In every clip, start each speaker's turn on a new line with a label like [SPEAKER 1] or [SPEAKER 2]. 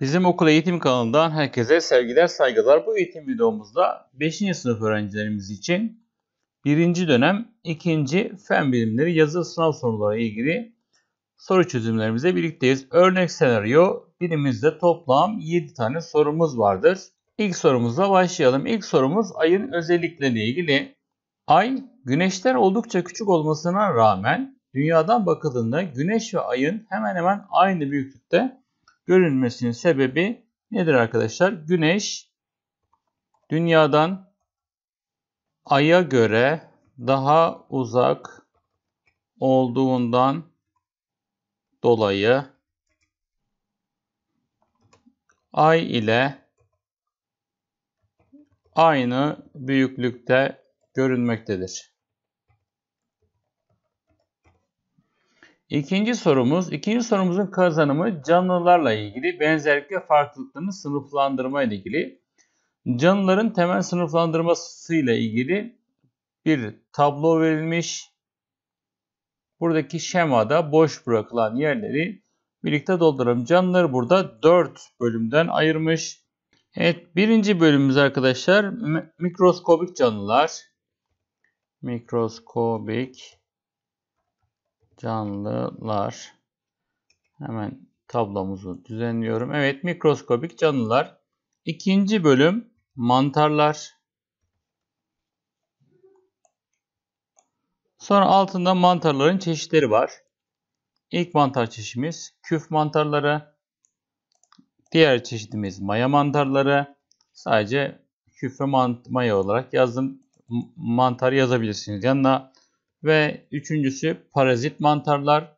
[SPEAKER 1] Bizim okul eğitim kanalından herkese sevgiler saygılar. Bu eğitim videomuzda 5. sınıf öğrencilerimiz için 1. dönem 2. fen bilimleri Yazı sınav soruları ile ilgili soru çözümlerimize birlikteyiz. Örnek senaryo birimizde toplam 7 tane sorumuz vardır. İlk sorumuzla başlayalım. İlk sorumuz ayın özellikleriyle ilgili. Ay güneşten oldukça küçük olmasına rağmen dünyadan bakıldığında güneş ve ayın hemen hemen aynı büyüklükte görünmesinin sebebi nedir arkadaşlar? Güneş dünyadan aya göre daha uzak olduğundan dolayı ay ile aynı büyüklükte görünmektedir. İkinci sorumuz, ikinci sorumuzun kazanımı canlılarla ilgili benzerlik ve farklılıklarını sınıflandırma ile ilgili. Canlıların temel sınıflandırması ile ilgili bir tablo verilmiş. Buradaki şemada boş bırakılan yerleri birlikte dolduralım. Canlıları burada 4 bölümden ayırmış. Evet birinci bölümümüz arkadaşlar mikroskobik canlılar. Mikroskobik canlılar hemen tablomuzu düzenliyorum. Evet mikroskobik canlılar. İkinci bölüm mantarlar. Sonra altında mantarların çeşitleri var. İlk mantar çeşimiz küf mantarları. Diğer çeşidimiz maya mantarları. Sadece küfe mant maya olarak yazdım. Mantar yazabilirsiniz. Yanına ve üçüncüsü parazit mantarlar.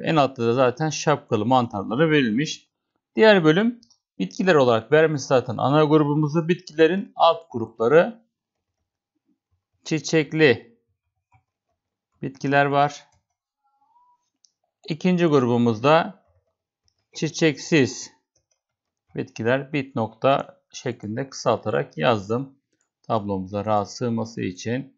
[SPEAKER 1] En altta da zaten şapkalı mantarları verilmiş. Diğer bölüm bitkiler olarak vermiş zaten ana grubumuzu. Bitkilerin alt grupları çiçekli bitkiler var. İkinci grubumuzda çiçeksiz bitkiler bit nokta şeklinde kısaltarak yazdım. Tablomuza rahat sığması için.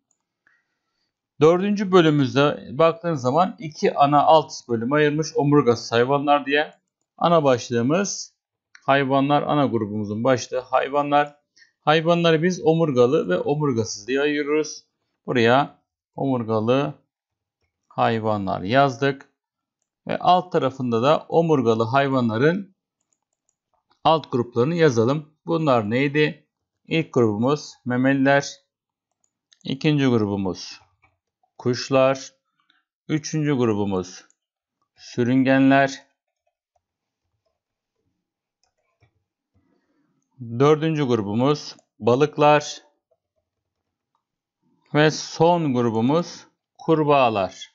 [SPEAKER 1] Dördüncü bölümümüzde baktığınız zaman iki ana alt bölüm ayırmış omurgası hayvanlar diye. Ana başlığımız hayvanlar, ana grubumuzun başlığı hayvanlar. Hayvanları biz omurgalı ve omurgasız diye ayırıyoruz. Buraya omurgalı hayvanlar yazdık. Ve alt tarafında da omurgalı hayvanların alt gruplarını yazalım. Bunlar neydi? İlk grubumuz memeliler. ikinci grubumuz kuşlar. Üçüncü grubumuz sürüngenler. Dördüncü grubumuz balıklar. Ve son grubumuz kurbağalar.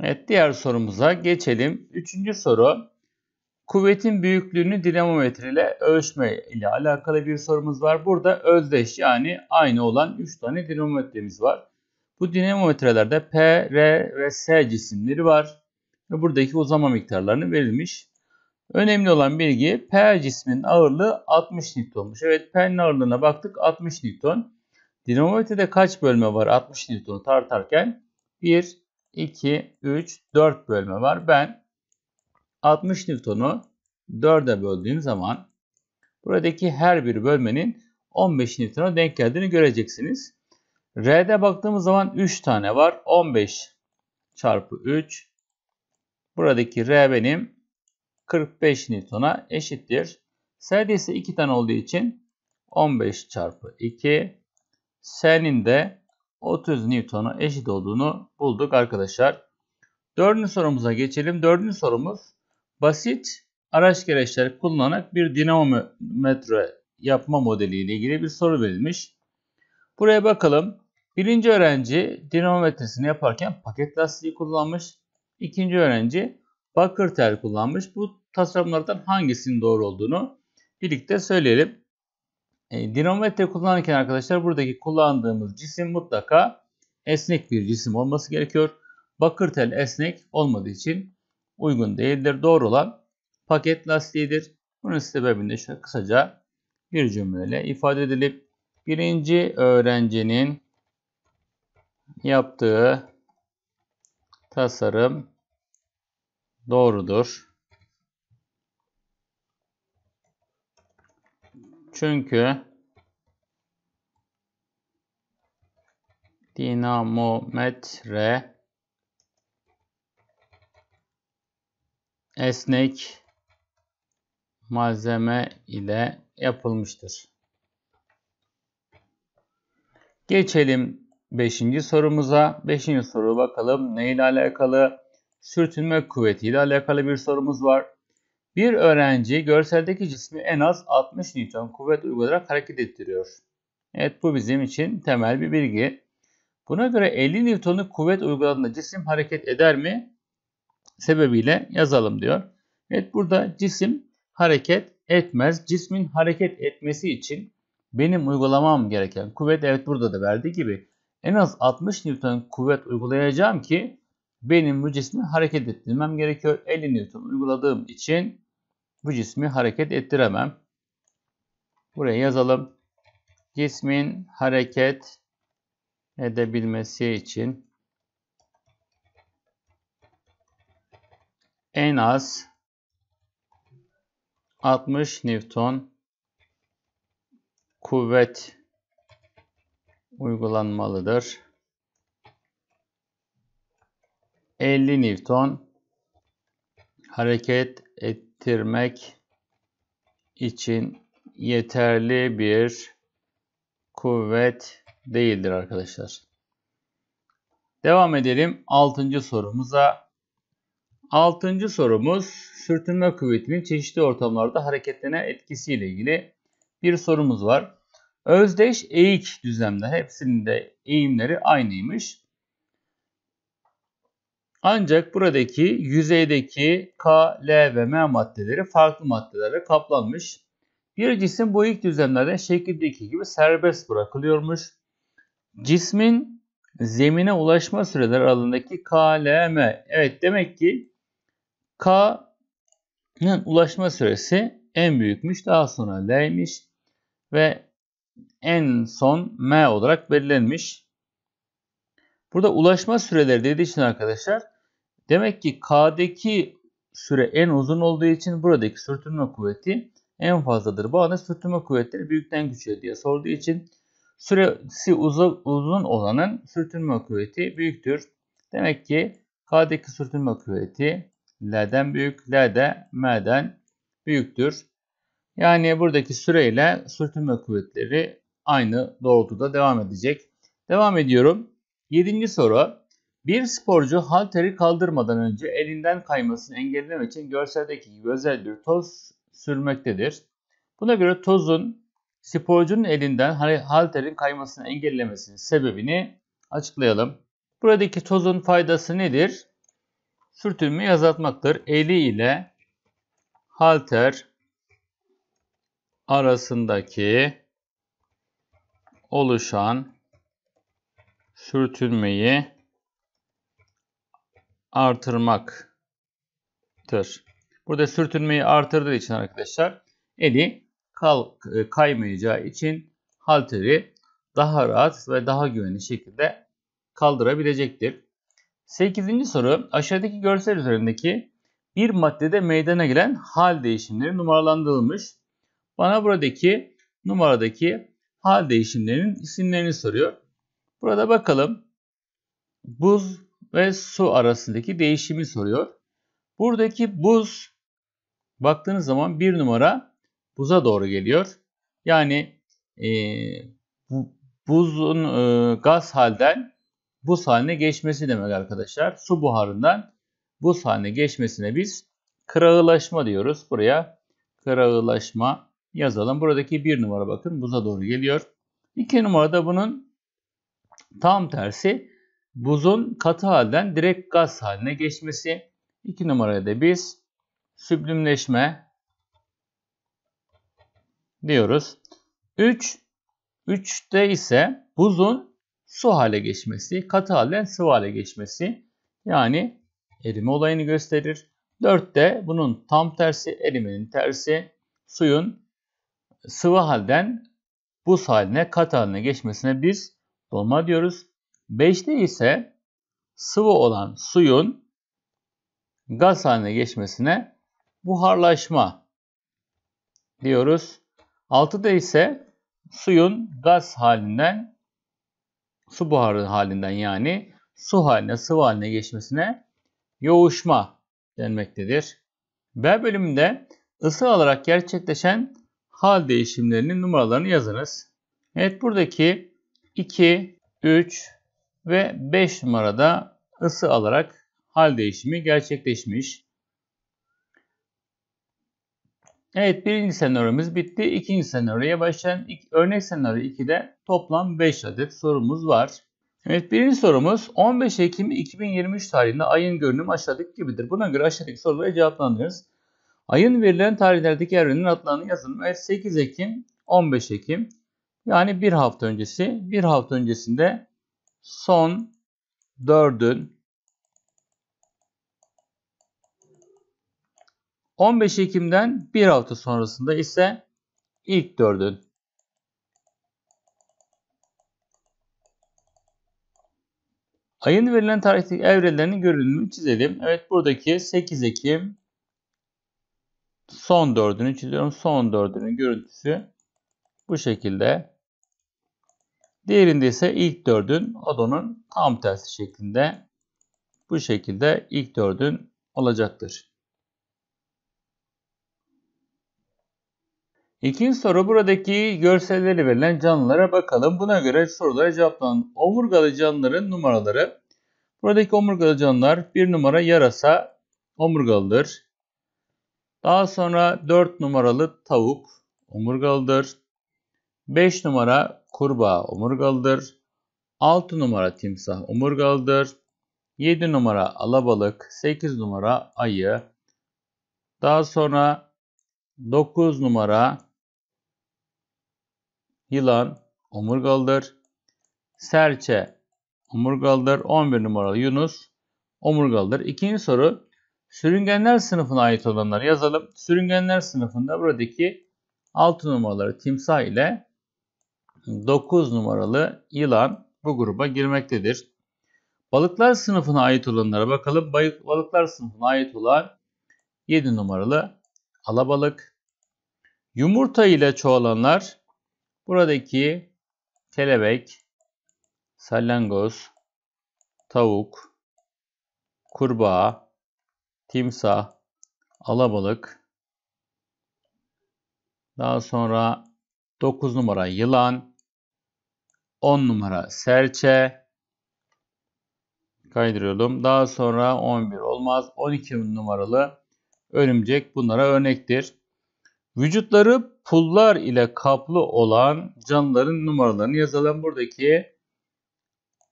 [SPEAKER 1] Evet diğer sorumuza geçelim. Üçüncü soru Kuvvetin büyüklüğünü dinamometreyle ölçme ile alakalı bir sorumuz var. Burada özdeş yani aynı olan 3 tane dinamometremiz var. Bu dinamometrelerde P, R ve S cisimleri var. Ve buradaki uzama miktarlarını verilmiş. Önemli olan bilgi P cisminin ağırlığı 60 Newton'muş. Evet P'nin ağırlığına baktık 60 Newton. Dinamometrede kaç bölme var 60 Newton'u tartarken? 1, 2, 3, 4 bölme var. Ben 60 Newton'u 4'e böldüğüm zaman buradaki her bir bölmenin 15 Newton'a denk geldiğini göreceksiniz. R'de baktığımız zaman 3 tane var. 15 çarpı 3. Buradaki R benim 45 Newton'a eşittir. S'de ise 2 tane olduğu için 15 çarpı 2. S'nin de 30 Newton'a eşit olduğunu bulduk arkadaşlar. Dördüncü sorumuza geçelim. Dördüncü sorumuz basit araç gereçler kullanarak bir dinamometre yapma modeliyle ile ilgili bir soru verilmiş. Buraya bakalım. Birinci öğrenci dinamometresini yaparken paket lastiği kullanmış. İkinci öğrenci bakır tel kullanmış. Bu tasarımlardan hangisinin doğru olduğunu birlikte söyleyelim. E, dinamometre kullanırken arkadaşlar buradaki kullandığımız cisim mutlaka esnek bir cisim olması gerekiyor. Bakır tel esnek olmadığı için uygun değildir. Doğru olan paket lastiğidir. Bunun sebebini de kısaca bir cümleyle ifade edilip birinci öğrencinin yaptığı tasarım doğrudur. Çünkü dinamometre esnek malzeme ile yapılmıştır. Geçelim 5. sorumuza. 5. soru bakalım ne ile alakalı? Sürtünme kuvveti ile alakalı bir sorumuz var. Bir öğrenci görseldeki cismi en az 60 Newton kuvvet uygulayarak hareket ettiriyor. Evet bu bizim için temel bir bilgi. Buna göre 50 Newton'u kuvvet uyguladığında cisim hareket eder mi? sebebiyle yazalım diyor. Evet burada cisim hareket etmez. Cismin hareket etmesi için benim uygulamam gereken kuvvet evet burada da verdiği gibi en az 60 Newton kuvvet uygulayacağım ki benim bu cismi hareket ettirmem gerekiyor. 50 Newton uyguladığım için bu cismi hareket ettiremem. Buraya yazalım. Cismin hareket edebilmesi için en az 60 Newton kuvvet uygulanmalıdır. 50 Newton hareket ettirmek için yeterli bir kuvvet değildir arkadaşlar. Devam edelim 6. sorumuza. Altıncı sorumuz sürtünme kuvvetinin çeşitli ortamlarda hareketlerine etkisiyle ilgili bir sorumuz var. Özdeş eğik düzlemde hepsinin de eğimleri aynıymış. Ancak buradaki yüzeydeki K, L ve M maddeleri farklı maddelerle kaplanmış. Bir cisim bu ilk düzlemlerde şekildeki gibi serbest bırakılıyormuş. Cismin zemine ulaşma süreleri aralığındaki K, L, M. Evet demek ki K'nın ulaşma süresi en büyükmüş. Daha sonra L'ymiş. Ve en son M olarak belirlenmiş. Burada ulaşma süreleri dediği için arkadaşlar demek ki K'deki süre en uzun olduğu için buradaki sürtünme kuvveti en fazladır. Bu anda sürtünme kuvvetleri büyükten küçüğe diye sorduğu için süresi uzun, uzun olanın sürtünme kuvveti büyüktür. Demek ki K'deki sürtünme kuvveti L'den büyük. L de M'den büyüktür. Yani buradaki süreyle sürtünme kuvvetleri aynı doğrultuda devam edecek. Devam ediyorum. Yedinci soru. Bir sporcu halteri kaldırmadan önce elinden kaymasını engellemek için görseldeki gibi özel bir toz sürmektedir. Buna göre tozun sporcunun elinden halterin kaymasını engellemesinin sebebini açıklayalım. Buradaki tozun faydası nedir? sürtünmeyi azaltmaktır. Eli ile halter arasındaki oluşan sürtünmeyi artırmaktır. Burada sürtünmeyi artırdığı için arkadaşlar eli kalk, e, kaymayacağı için halteri daha rahat ve daha güvenli şekilde kaldırabilecektir. 8. soru aşağıdaki görsel üzerindeki bir maddede meydana gelen hal değişimleri numaralandırılmış. Bana buradaki numaradaki hal değişimlerinin isimlerini soruyor. Burada bakalım buz ve su arasındaki değişimi soruyor. Buradaki buz baktığınız zaman bir numara buza doğru geliyor. Yani e, bu, buzun e, gaz halden buz haline geçmesi demek arkadaşlar. Su buharından buz haline geçmesine biz kırağılaşma diyoruz. Buraya kırağılaşma yazalım. Buradaki bir numara bakın buza doğru geliyor. İki numarada bunun tam tersi buzun katı halden direkt gaz haline geçmesi. İki numaraya da biz süblimleşme diyoruz. 3 üç, 3'te ise buzun su hale geçmesi, katı halden sıvı hale geçmesi yani erime olayını gösterir. 4 de bunun tam tersi, erimenin tersi suyun sıvı halden buz haline, katı haline geçmesine biz dolma diyoruz. 5'te ise sıvı olan suyun gaz haline geçmesine buharlaşma diyoruz. 6'da ise suyun gaz halinden su buharı halinden yani su haline, sıvı haline geçmesine yoğuşma denmektedir. B bölümünde ısı alarak gerçekleşen hal değişimlerinin numaralarını yazınız. Evet buradaki 2, 3 ve 5 numarada ısı alarak hal değişimi gerçekleşmiş. Evet birinci senaryomuz bitti. İkinci senaryoya başlayan örnek senaryo 2'de toplam 5 adet sorumuz var. Evet birinci sorumuz 15 Ekim 2023 tarihinde ayın görünümü aşağıdaki gibidir. Buna göre aşağıdaki soruları cevaplandırırız. Ayın verilen tarihlerdeki evrenin adlarını yazın. Evet 8 Ekim 15 Ekim yani bir hafta öncesi. Bir hafta öncesinde son 4'ün 15 Ekim'den bir hafta sonrasında ise ilk dördün Ayın verilen tarihteki evrelerinin görünümünü çizelim. Evet buradaki 8 Ekim son dördünü çiziyorum. Son dördünün görüntüsü bu şekilde. Diğerinde ise ilk dördün Odo'nun tam tersi şeklinde bu şekilde ilk dördün olacaktır. İkinci soru buradaki görselleri verilen canlılara bakalım. Buna göre sorulara cevaplanan omurgalı canlıların numaraları. Buradaki omurgalı canlılar bir numara yarasa omurgalıdır. Daha sonra 4 numaralı tavuk omurgalıdır. 5 numara kurbağa omurgalıdır. 6 numara timsah omurgalıdır. 7 numara alabalık, 8 numara ayı. Daha sonra 9 numara yılan omurgalıdır. Serçe omurgalıdır. 11 numaralı yunus omurgalıdır. İkinci soru sürüngenler sınıfına ait olanları yazalım. Sürüngenler sınıfında buradaki 6 numaralı timsah ile 9 numaralı yılan bu gruba girmektedir. Balıklar sınıfına ait olanlara bakalım. Balıklar sınıfına ait olan 7 numaralı alabalık. Yumurta ile çoğalanlar Buradaki kelebek, salyangoz, tavuk, kurbağa, timsah, alabalık, daha sonra 9 numara yılan, 10 numara serçe, kaydırıyorum. Daha sonra 11 olmaz. 12 numaralı örümcek bunlara örnektir. Vücutları pullar ile kaplı olan canlıların numaralarını yazalım. Buradaki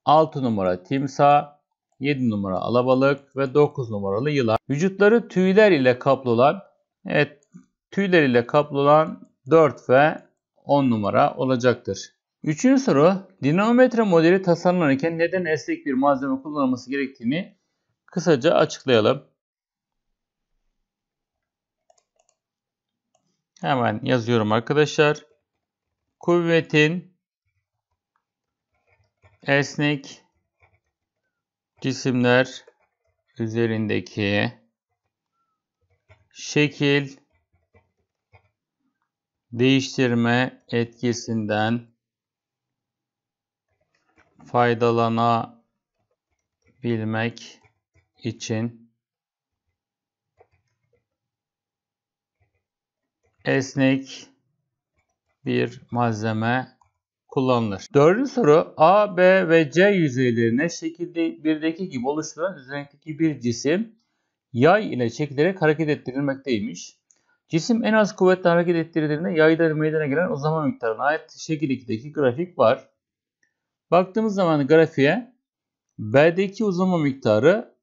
[SPEAKER 1] 6 numara timsah, 7 numara alabalık ve 9 numaralı yılan. Vücutları tüyler ile kaplı olan, evet tüyler ile kaplı olan 4 ve 10 numara olacaktır. Üçüncü soru, dinamometre modeli tasarlanırken neden esnek bir malzeme kullanılması gerektiğini kısaca açıklayalım. Hemen yazıyorum arkadaşlar. Kuvvetin esnek cisimler üzerindeki şekil değiştirme etkisinden faydalanabilmek için esnek bir malzeme kullanılır. Dördüncü soru A, B ve C yüzeylerine şekilde birdeki gibi oluşturan üzerindeki bir cisim yay ile çekilerek hareket ettirilmekteymiş. Cisim en az kuvvetle hareket ettirildiğinde yayda meydana gelen uzama miktarına ait şekildeki grafik var. Baktığımız zaman grafiğe B'deki uzama miktarı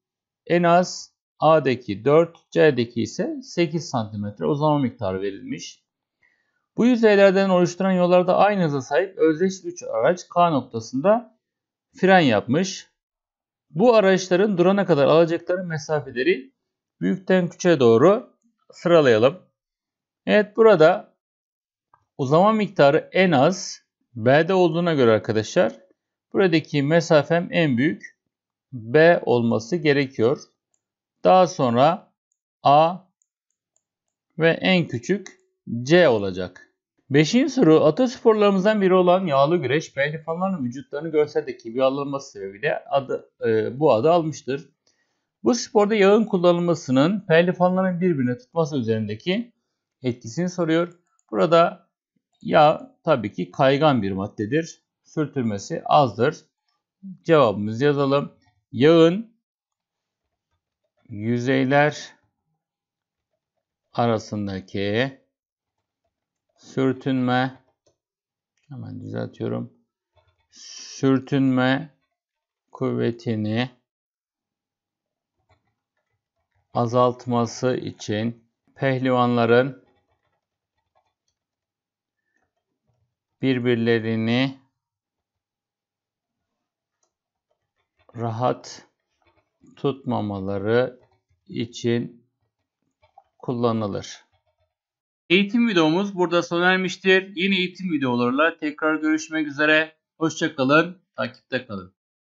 [SPEAKER 1] en az A'deki 4, C'deki ise 8 cm uzama miktarı verilmiş. Bu yüzeylerden oluşturan yollarda aynı hıza sahip özdeş 3 araç K noktasında fren yapmış. Bu araçların durana kadar alacakları mesafeleri büyükten küçüğe doğru sıralayalım. Evet burada uzama miktarı en az B'de olduğuna göre arkadaşlar buradaki mesafem en büyük B olması gerekiyor. Daha sonra A ve en küçük C olacak. Beşinci soru atasporlarımızdan biri olan yağlı güreş pehlivanların vücutlarını görselde kimyalanması sebebiyle adı, e, bu adı almıştır. Bu sporda yağın kullanılmasının pehlivanların birbirine tutması üzerindeki etkisini soruyor. Burada yağ tabii ki kaygan bir maddedir. Sürtülmesi azdır. Cevabımızı yazalım. Yağın yüzeyler arasındaki sürtünme hemen düzeltiyorum. Sürtünme kuvvetini azaltması için pehlivanların birbirlerini rahat tutmamaları için kullanılır. Eğitim videomuz burada sona ermiştir. Yeni eğitim videolarla tekrar görüşmek üzere. Hoşçakalın, takipte kalın.